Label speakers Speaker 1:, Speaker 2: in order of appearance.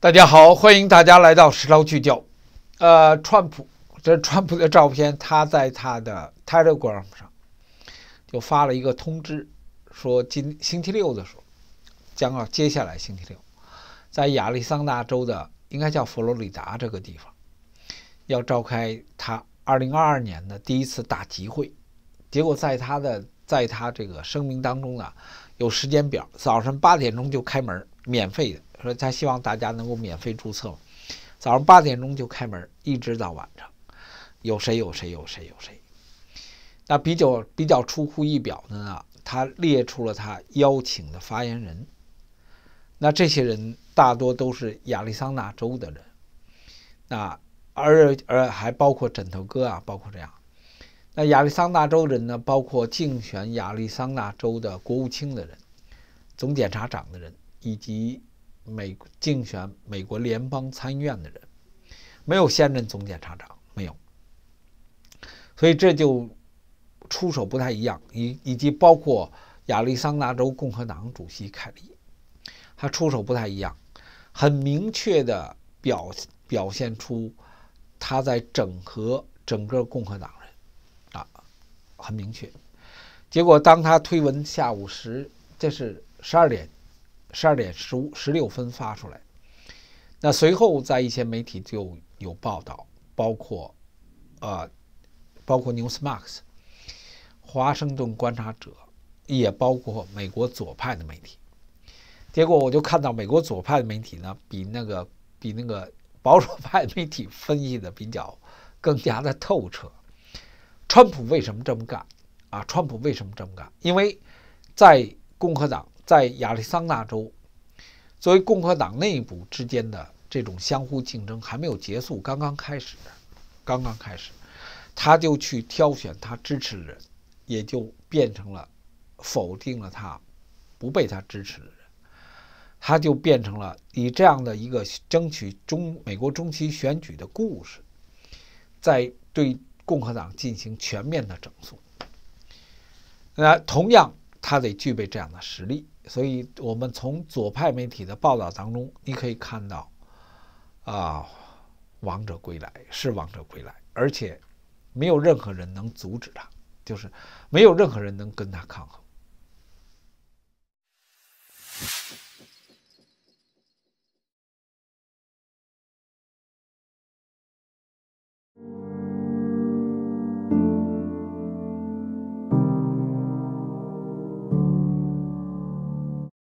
Speaker 1: 大家好，欢迎大家来到《石捞聚焦》。呃，川普，这是川普的照片。他在他的 Telegram 上就发了一个通知，说今星期六的时候，将要接下来星期六，在亚利桑那州的应该叫佛罗里达这个地方，要召开他2022年的第一次大集会。结果在他的在他这个声明当中呢，有时间表，早上八点钟就开门儿。免费的，说他希望大家能够免费注册。早上八点钟就开门，一直到晚上。有谁有谁有谁有谁。那比较比较出乎意表的呢？他列出了他邀请的发言人。那这些人大多都是亚利桑那州的人。那而而还包括枕头哥啊，包括这样。那亚利桑那州人呢，包括竞选亚利桑那州的国务卿的人，总检察长的人。以及美竞选美国联邦参议院的人，没有现任总检察长，没有，所以这就出手不太一样。以以及包括亚利桑那州共和党主席凯利，他出手不太一样，很明确的表表现出他在整合整个共和党人啊，很明确。结果当他推文下午十，这是十二点。十二点十五十六分发出来，那随后在一些媒体就有报道，包括呃，包括 Newsmax、华盛顿观察者，也包括美国左派的媒体。结果我就看到美国左派的媒体呢，比那个比那个保守派媒体分析的比较更加的透彻。川普为什么这么干？啊，川普为什么这么干？因为在共和党。在亚利桑那州，作为共和党内部之间的这种相互竞争还没有结束，刚刚开始，刚刚开始，他就去挑选他支持的人，也就变成了否定了他不被他支持的人，他就变成了以这样的一个争取中美国中期选举的故事，在对共和党进行全面的整肃。那同样，他得具备这样的实力。所以，我们从左派媒体的报道当中，你可以看到，啊，王者归来是王者归来，而且没有任何人能阻止他，就是没有任何人能跟他抗衡。